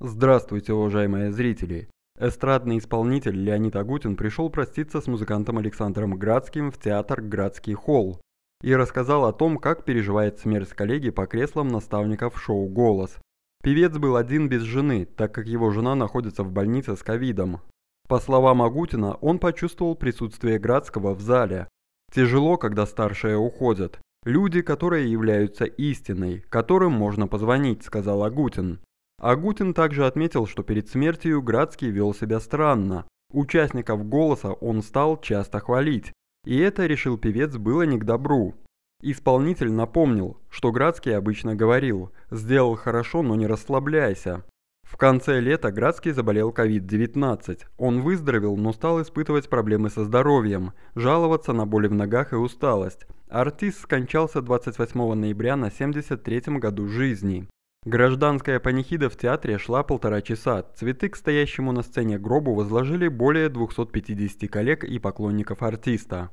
Здравствуйте, уважаемые зрители! Эстрадный исполнитель Леонид Агутин пришел проститься с музыкантом Александром Градским в театр «Градский холл» и рассказал о том, как переживает смерть коллеги по креслам наставников шоу «Голос». Певец был один без жены, так как его жена находится в больнице с ковидом. По словам Агутина, он почувствовал присутствие Градского в зале. Тяжело, когда старшие уходят. Люди, которые являются истиной, которым можно позвонить, сказал Агутин. Агутин также отметил, что перед смертью Градский вел себя странно. Участников «Голоса» он стал часто хвалить, и это, решил певец, было не к добру. Исполнитель напомнил, что Градский обычно говорил «сделал хорошо, но не расслабляйся». В конце лета Градский заболел COVID-19. Он выздоровел, но стал испытывать проблемы со здоровьем, жаловаться на боли в ногах и усталость. Артист скончался 28 ноября на 73-м году жизни. Гражданская панихида в театре шла полтора часа. Цветы к стоящему на сцене гробу возложили более 250 коллег и поклонников артиста.